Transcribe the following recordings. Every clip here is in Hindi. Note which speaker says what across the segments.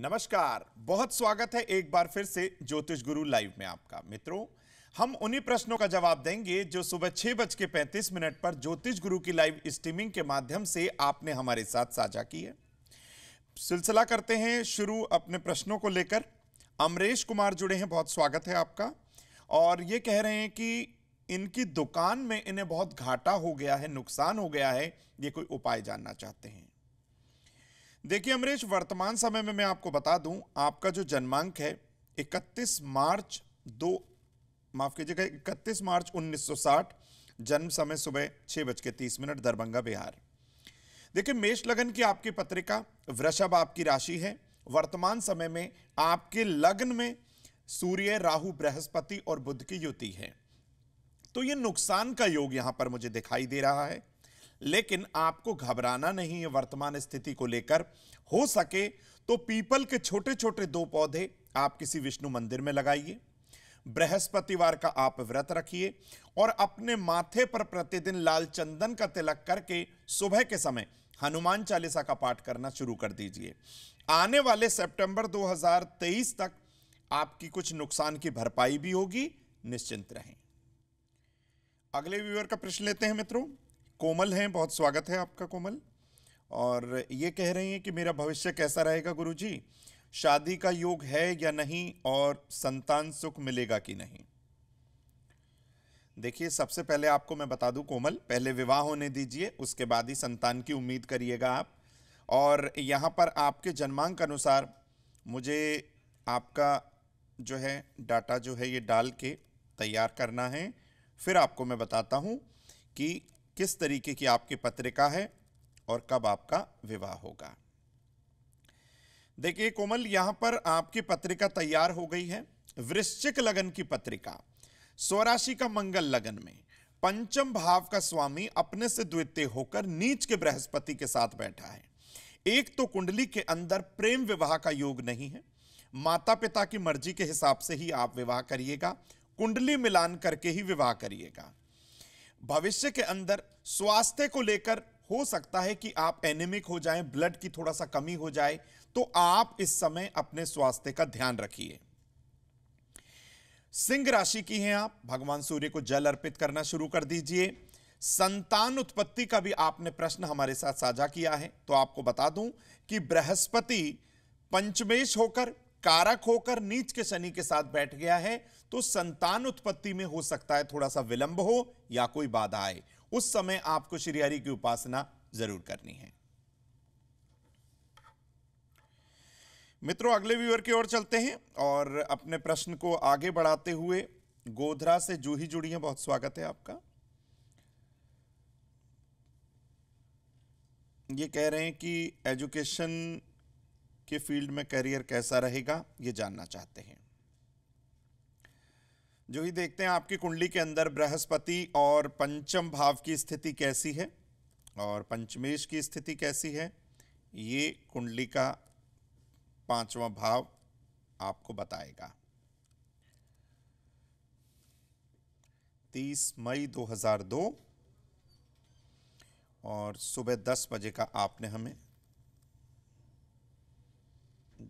Speaker 1: नमस्कार बहुत स्वागत है एक बार फिर से ज्योतिष गुरु लाइव में आपका मित्रों हम उन्हीं प्रश्नों का जवाब देंगे जो सुबह छह बज के पैंतीस मिनट पर ज्योतिष गुरु की लाइव स्ट्रीमिंग के माध्यम से आपने हमारे साथ साझा की है सिलसिला करते हैं शुरू अपने प्रश्नों को लेकर अमरेश कुमार जुड़े हैं बहुत स्वागत है आपका और ये कह रहे हैं कि इनकी दुकान में इन्हें बहुत घाटा हो गया है नुकसान हो गया है ये कोई उपाय जानना चाहते हैं देखिए अमरीश वर्तमान समय में मैं आपको बता दूं आपका जो जन्मांक है 31 मार्च दो माफ कीजिएगा 31 मार्च 1960 जन्म समय सुबह छह बज के तीस मिनट दरभंगा बिहार देखिए मेष लगन की आपकी पत्रिका वृषभ आपकी राशि है वर्तमान समय में आपके लग्न में सूर्य राहु बृहस्पति और बुद्ध की युति है तो ये नुकसान का योग यहां पर मुझे दिखाई दे रहा है लेकिन आपको घबराना नहीं है वर्तमान स्थिति को लेकर हो सके तो पीपल के छोटे छोटे दो पौधे आप किसी विष्णु मंदिर में लगाइए बृहस्पतिवार का आप व्रत रखिए और अपने माथे पर प्रतिदिन लाल चंदन का तिलक करके सुबह के समय हनुमान चालीसा का पाठ करना शुरू कर दीजिए आने वाले सितंबर 2023 तक आपकी कुछ नुकसान की भरपाई भी होगी निश्चिंत रहें अगले व्यूअर का प्रश्न लेते हैं मित्रों कोमल हैं बहुत स्वागत है आपका कोमल और ये कह रही हैं कि मेरा भविष्य कैसा रहेगा गुरुजी शादी का योग है या नहीं और संतान सुख मिलेगा कि नहीं देखिए सबसे पहले आपको मैं बता दूं कोमल पहले विवाह होने दीजिए उसके बाद ही संतान की उम्मीद करिएगा आप और यहाँ पर आपके जन्मांक अनुसार मुझे आपका जो है डाटा जो है ये डाल के तैयार करना है फिर आपको मैं बताता हूँ कि किस तरीके की आपकी पत्रिका है और कब आपका विवाह होगा देखिए कोमल यहां पर आपकी पत्रिका तैयार हो गई है वृश्चिक लगन की पत्रिका स्वराशि का मंगल लगन में पंचम भाव का स्वामी अपने से द्वितीय होकर नीच के बृहस्पति के साथ बैठा है एक तो कुंडली के अंदर प्रेम विवाह का योग नहीं है माता पिता की मर्जी के हिसाब से ही आप विवाह करिएगा कुंडली मिलान करके ही विवाह करिएगा भविष्य के अंदर स्वास्थ्य को लेकर हो सकता है कि आप एनेमिक हो जाएं ब्लड की थोड़ा सा कमी हो जाए तो आप इस समय अपने स्वास्थ्य का ध्यान रखिए सिंह राशि की हैं आप भगवान सूर्य को जल अर्पित करना शुरू कर दीजिए संतान उत्पत्ति का भी आपने प्रश्न हमारे साथ साझा किया है तो आपको बता दूं कि बृहस्पति पंचमेश होकर कारक होकर नीच के शनि के साथ बैठ गया है तो संतान उत्पत्ति में हो सकता है थोड़ा सा विलंब हो या कोई बाधा आए उस समय आपको श्रीहरि की उपासना जरूर करनी है मित्रों अगले व्यूअर की ओर चलते हैं और अपने प्रश्न को आगे बढ़ाते हुए गोधरा से जूही जुड़ी है बहुत स्वागत है आपका ये कह रहे हैं कि एजुकेशन के फील्ड में करियर कैसा रहेगा ये जानना चाहते हैं जो ही देखते हैं आपकी कुंडली के अंदर बृहस्पति और पंचम भाव की स्थिति कैसी है और पंचमेश की स्थिति कैसी है ये कुंडली का पांचवा भाव आपको बताएगा 30 मई 2002 और सुबह 10 बजे का आपने हमें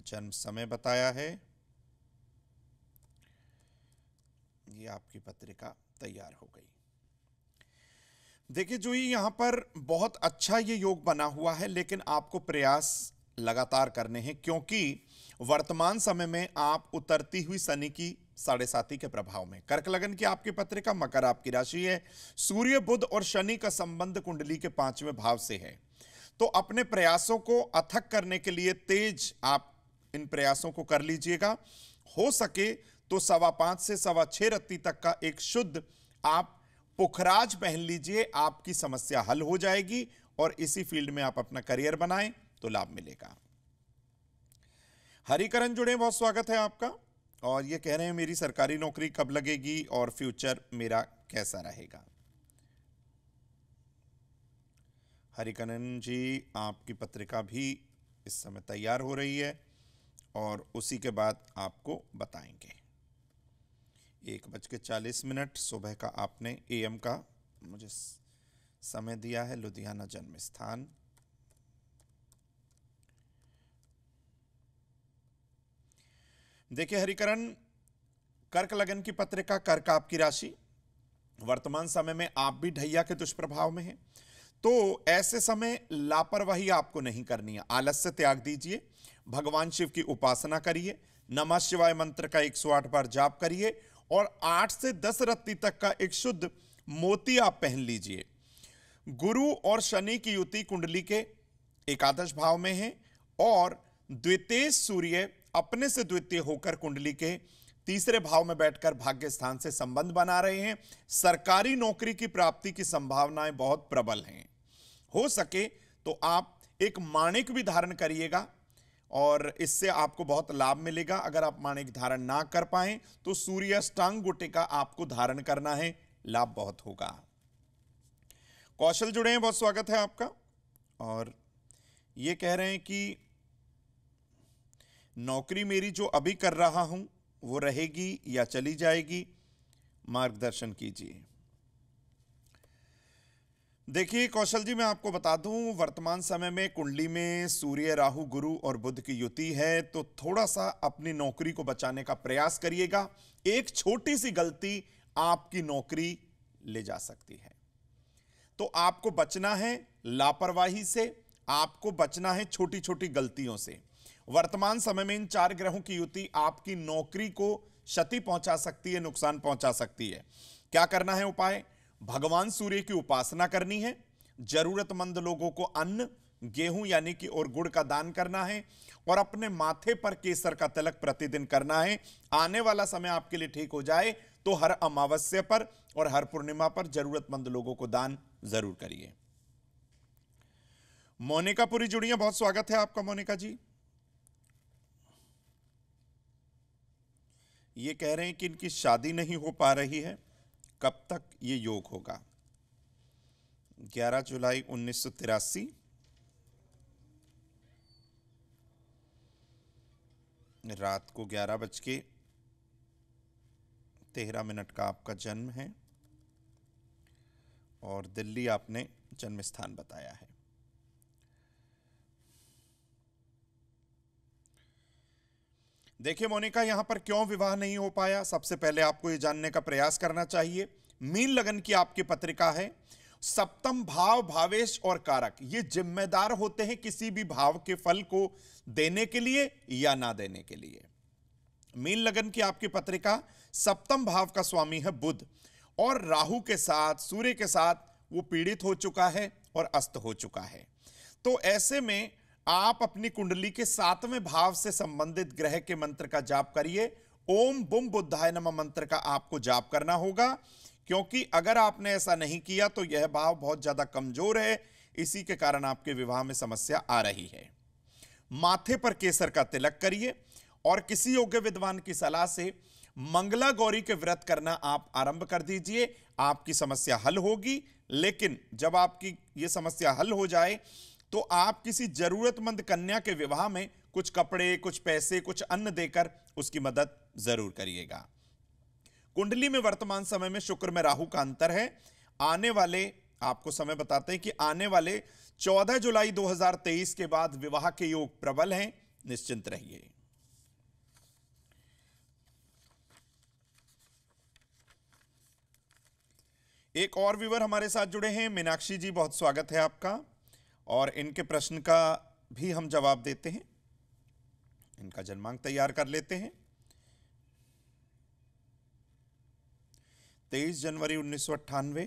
Speaker 1: जन्म समय बताया है ये आपकी पत्रिका तैयार हो गई देखिए जो ये यहां पर बहुत अच्छा ये योग बना हुआ है लेकिन आपको प्रयास लगातार करने हैं क्योंकि वर्तमान समय में आप उतरती हुई शनि की साढ़े साथी के प्रभाव में कर्क लगन की आपकी पत्रिका मकर आपकी राशि है सूर्य बुध और शनि का संबंध कुंडली के पांचवें भाव से है तो अपने प्रयासों को अथक करने के लिए तेज आप इन प्रयासों को कर लीजिएगा हो सके तो सवा पांच से सवा छह रत्ती तक का एक शुद्ध आप पुखराज पहन लीजिए आपकी समस्या हल हो जाएगी और इसी फील्ड में आप अपना करियर बनाएं तो लाभ मिलेगा हरिकरण जुड़े बहुत स्वागत है आपका और ये कह रहे हैं मेरी सरकारी नौकरी कब लगेगी और फ्यूचर मेरा कैसा रहेगा हरिकरण जी आपकी पत्रिका भी इस समय तैयार हो रही है और उसी के बाद आपको बताएंगे एक बज के चालीस मिनट सुबह का आपने एएम का मुझे समय दिया है लुधियाना जन्म स्थान देखिए हरिकरण कर्क लगन की पत्रिका कर्क आपकी राशि वर्तमान समय में आप भी ढैया के दुष्प्रभाव में हैं तो ऐसे समय लापरवाही आपको नहीं करनी है आलस्य त्याग दीजिए भगवान शिव की उपासना करिए नमः शिवाय मंत्र का 108 बार जाप करिए और 8 से 10 रत्ती तक का एक शुद्ध मोती आप पहन लीजिए गुरु और शनि की युति कुंडली के एकादश भाव में है और द्वितीय सूर्य अपने से द्वितीय होकर कुंडली के तीसरे भाव में बैठकर भाग्य स्थान से संबंध बना रहे हैं सरकारी नौकरी की प्राप्ति की संभावनाएं बहुत प्रबल हैं हो सके तो आप एक माणिक भी धारण करिएगा और इससे आपको बहुत लाभ मिलेगा अगर आप माणिक धारण ना कर पाए तो सूर्य स्टांग गुटिका आपको धारण करना है लाभ बहुत होगा कौशल जुड़े हैं बहुत स्वागत है आपका और ये कह रहे हैं कि नौकरी मेरी जो अभी कर रहा हूं वो रहेगी या चली जाएगी मार्गदर्शन कीजिए देखिए कौशल जी मैं आपको बता दूं वर्तमान समय में कुंडली में सूर्य राहु गुरु और बुद्ध की युति है तो थोड़ा सा अपनी नौकरी को बचाने का प्रयास करिएगा एक छोटी सी गलती आपकी नौकरी ले जा सकती है तो आपको बचना है लापरवाही से आपको बचना है छोटी छोटी गलतियों से वर्तमान समय में इन चार ग्रहों की युति आपकी नौकरी को क्षति पहुंचा सकती है नुकसान पहुंचा सकती है क्या करना है उपाय भगवान सूर्य की उपासना करनी है जरूरतमंद लोगों को अन्न गेहूं यानी कि और गुड़ का दान करना है और अपने माथे पर केसर का तिलक प्रतिदिन करना है आने वाला समय आपके लिए ठीक हो जाए तो हर अमावस्या पर और हर पूर्णिमा पर जरूरतमंद लोगों को दान जरूर करिए मोनिका जुड़िया बहुत स्वागत है आपका मोनिका जी ये कह रहे हैं कि इनकी शादी नहीं हो पा रही है कब तक ये योग होगा 11 जुलाई उन्नीस रात को ग्यारह बज के तेरह मिनट का आपका जन्म है और दिल्ली आपने जन्म स्थान बताया है देखिए मोनिका यहाँ पर क्यों विवाह नहीं हो पाया सबसे पहले आपको ये जानने का प्रयास करना चाहिए मीन लगन की आपकी पत्रिका है सप्तम भाव भावेश और कारक ये जिम्मेदार होते हैं किसी भी भाव के फल को देने के लिए या ना देने के लिए मीन लगन की आपकी पत्रिका सप्तम भाव का स्वामी है बुध और राहु के साथ सूर्य के साथ वो पीड़ित हो चुका है और अस्त हो चुका है तो ऐसे में आप अपनी कुंडली के सातवें भाव से संबंधित ग्रह के मंत्र का जाप करिए ओम बुम बुद्धाय नम मंत्र का आपको जाप करना होगा क्योंकि अगर आपने ऐसा नहीं किया तो यह भाव बहुत ज्यादा कमजोर है इसी के कारण आपके विवाह में समस्या आ रही है माथे पर केसर का तिलक करिए और किसी योग्य विद्वान की सलाह से मंगला गौरी के व्रत करना आप आरंभ कर दीजिए आपकी समस्या हल होगी लेकिन जब आपकी यह समस्या हल हो जाए तो आप किसी जरूरतमंद कन्या के विवाह में कुछ कपड़े कुछ पैसे कुछ अन्न देकर उसकी मदद जरूर करिएगा कुंडली में वर्तमान समय में शुक्र में राहु का अंतर है आने वाले आपको समय बताते हैं कि आने वाले 14 जुलाई 2023 के बाद विवाह के योग प्रबल हैं निश्चिंत रहिए एक और व्यूवर हमारे साथ जुड़े हैं मीनाक्षी जी बहुत स्वागत है आपका और इनके प्रश्न का भी हम जवाब देते हैं इनका जन्मांक तैयार कर लेते हैं 23 जनवरी उन्नीस सौ अट्ठानवे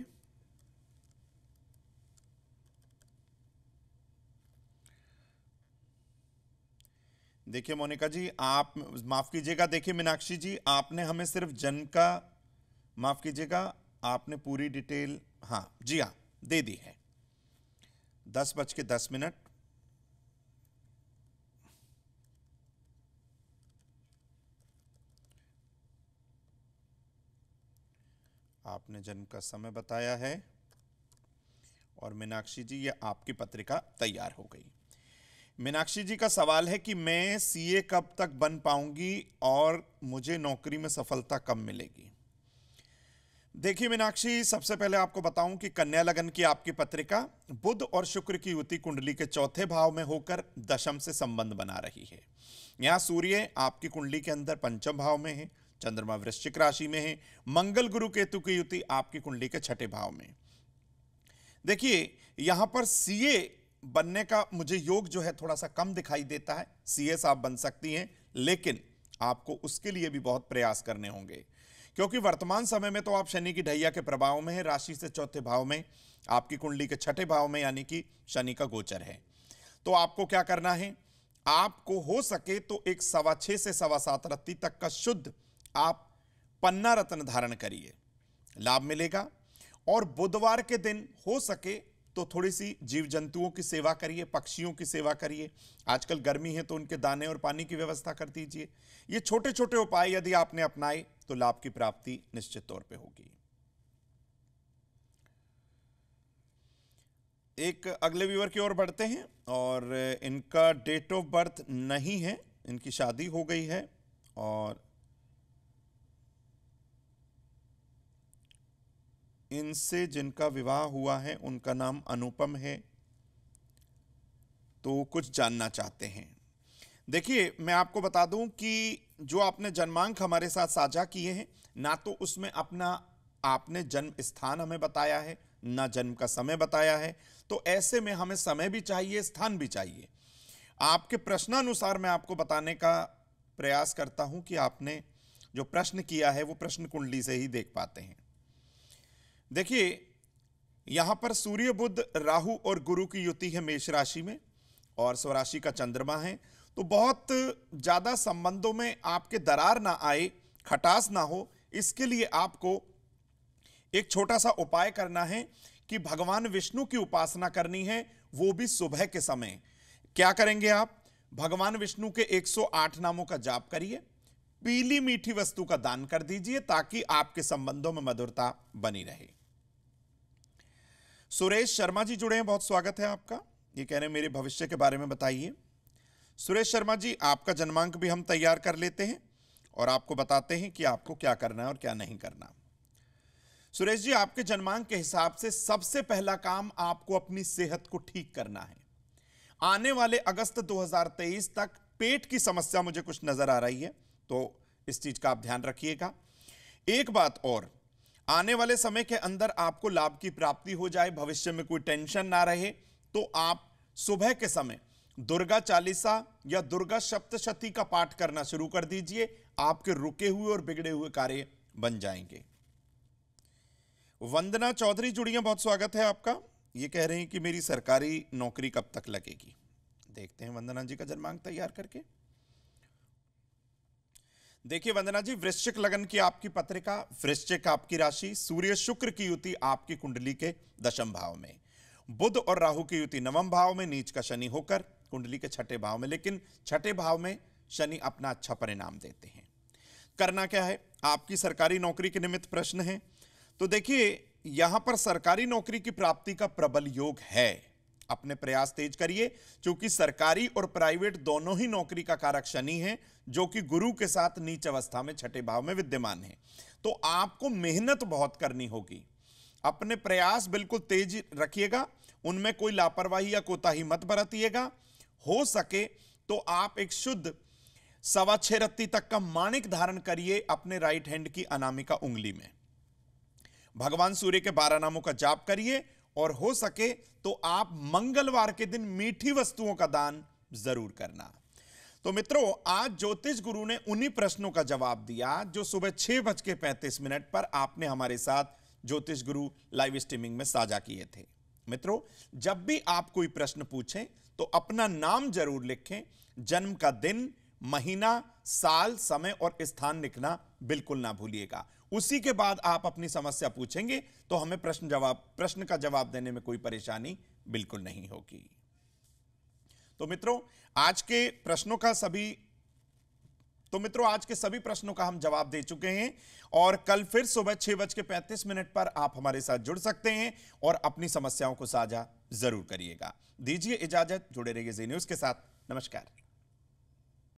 Speaker 1: देखिए मोनिका जी आप माफ कीजिएगा देखिए मीनाक्षी जी आपने हमें सिर्फ जन्म का माफ कीजिएगा आपने पूरी डिटेल हाँ जी हाँ दे दी है दस बज के दस मिनट आपने जन्म का समय बताया है और मीनाक्षी जी ये आपकी पत्रिका तैयार हो गई मीनाक्षी जी का सवाल है कि मैं सीए कब तक बन पाऊंगी और मुझे नौकरी में सफलता कब मिलेगी देखिए मीनाक्षी सबसे पहले आपको बताऊं कि कन्या लगन की आपकी पत्रिका बुध और शुक्र की युति कुंडली के चौथे भाव में होकर दशम से संबंध बना रही है यहाँ सूर्य आपकी कुंडली के अंदर पंचम भाव में है चंद्रमा वृश्चिक राशि में है मंगल गुरु केतु की युति आपकी कुंडली के छठे भाव में देखिए यहाँ पर सीए बनने का मुझे योग जो है थोड़ा सा कम दिखाई देता है सीएस आप बन सकती हैं लेकिन आपको उसके लिए भी बहुत प्रयास करने होंगे क्योंकि वर्तमान समय में तो आप शनि की ढैया के प्रभाव में है राशि से चौथे भाव में आपकी कुंडली के छठे भाव में यानी कि शनि का गोचर है तो आपको क्या करना है आपको हो सके तो एक सवा छः से सवा सात रत्ती तक का शुद्ध आप पन्ना रत्न धारण करिए लाभ मिलेगा और बुधवार के दिन हो सके तो थोड़ी सी जीव जंतुओं की सेवा करिए पक्षियों की सेवा करिए आजकल गर्मी है तो उनके दाने और पानी की व्यवस्था कर दीजिए ये छोटे छोटे उपाय यदि आपने अपनाए तो लाभ की प्राप्ति निश्चित तौर पे होगी एक अगले व्यूअर की ओर बढ़ते हैं और इनका डेट ऑफ बर्थ नहीं है इनकी शादी हो गई है और इनसे जिनका विवाह हुआ है उनका नाम अनुपम है तो कुछ जानना चाहते हैं देखिए मैं आपको बता दूं कि जो आपने जन्मांक हमारे साथ साझा किए हैं ना तो उसमें अपना आपने जन्म स्थान हमें बताया है ना जन्म का समय बताया है तो ऐसे में हमें समय भी चाहिए स्थान भी चाहिए आपके प्रश्नानुसार मैं आपको बताने का प्रयास करता हूं कि आपने जो प्रश्न किया है वो प्रश्न कुंडली से ही देख पाते हैं देखिए यहां पर सूर्य बुद्ध राहु और गुरु की युति है मेष राशि में और स्वराशि का चंद्रमा है तो बहुत ज़्यादा संबंधों में आपके दरार ना आए खटास ना हो इसके लिए आपको एक छोटा सा उपाय करना है कि भगवान विष्णु की उपासना करनी है वो भी सुबह के समय क्या करेंगे आप भगवान विष्णु के 108 नामों का जाप करिए पीली मीठी वस्तु का दान कर दीजिए ताकि आपके संबंधों में मधुरता बनी रहे सुरेश शर्मा जी जुड़े हैं बहुत स्वागत है आपका ये कह रहे हैं मेरे भविष्य के बारे में बताइए सुरेश शर्मा जी आपका जन्मांक भी हम तैयार कर लेते हैं और आपको बताते हैं कि आपको क्या करना है और क्या नहीं करना सुरेश जी आपके जन्मांक के हिसाब से सबसे पहला काम आपको अपनी सेहत को ठीक करना है आने वाले अगस्त 2023 तक पेट की समस्या मुझे कुछ नजर आ रही है तो इस चीज का आप ध्यान रखिएगा एक बात और आने वाले समय के अंदर आपको लाभ की प्राप्ति हो जाए भविष्य में कोई टेंशन ना रहे तो आप सुबह के समय दुर्गा चालीसा या दुर्गा सप्तशती का पाठ करना शुरू कर दीजिए आपके रुके हुए और बिगड़े हुए कार्य बन जाएंगे वंदना चौधरी जुड़िया बहुत स्वागत है आपका ये कह रहे हैं कि मेरी सरकारी नौकरी कब तक लगेगी देखते हैं वंदना जी का जन्मांक तैयार करके देखिए वंदना जी वृश्चिक लगन की आपकी पत्रिका वृश्चिक आपकी राशि सूर्य शुक्र की युति आपकी कुंडली के दशम भाव में बुध और राहु की युति नवम भाव में नीच का शनि होकर कुंडली के छठे भाव में लेकिन छठे भाव में शनि अपना अच्छा परिणाम देते हैं करना क्या है आपकी सरकारी नौकरी के निमित्त प्रश्न है तो देखिए यहां पर सरकारी नौकरी की प्राप्ति का प्रबल योग है अपने प्रयास तेज करिए क्योंकि सरकारी और प्राइवेट दोनों ही नौकरी का कारक शनि है जो कि गुरु के साथ नीच अवस्था में छठे भाव में विद्यमान है तो आपको मेहनत बहुत करनी होगी अपने प्रयास बिल्कुल तेज रखिएगा उनमें कोई लापरवाही या कोताही मत बरतिएगा हो सके तो आप एक शुद्ध सवा छह रत्ती तक का माणिक धारण करिए अपने राइट हैंड की अनामिका उंगली में भगवान सूर्य के बारह नामों का जाप करिए और हो सके तो आप मंगलवार के दिन मीठी वस्तुओं का दान जरूर करना तो मित्रों आज ज्योतिष गुरु ने उन्हीं प्रश्नों का जवाब दिया जो सुबह छह बज के पैंतीस मिनट पर आपने हमारे साथ ज्योतिष गुरु लाइव स्ट्रीमिंग में साझा किए थे मित्रों जब भी आप कोई प्रश्न पूछें तो अपना नाम जरूर लिखें जन्म का दिन महीना साल समय और स्थान लिखना बिल्कुल ना भूलिएगा उसी के बाद आप अपनी समस्या पूछेंगे तो हमें प्रश्न जवाब प्रश्न का जवाब देने में कोई परेशानी बिल्कुल नहीं होगी तो मित्रों आज के प्रश्नों का सभी तो मित्रों आज के सभी प्रश्नों का हम जवाब दे चुके हैं और कल फिर सुबह छह बज के पैंतीस मिनट पर आप हमारे साथ जुड़ सकते हैं और अपनी समस्याओं को साझा जरूर करिएगा दीजिए इजाजत जुड़े रहिए जी न्यूज के साथ नमस्कार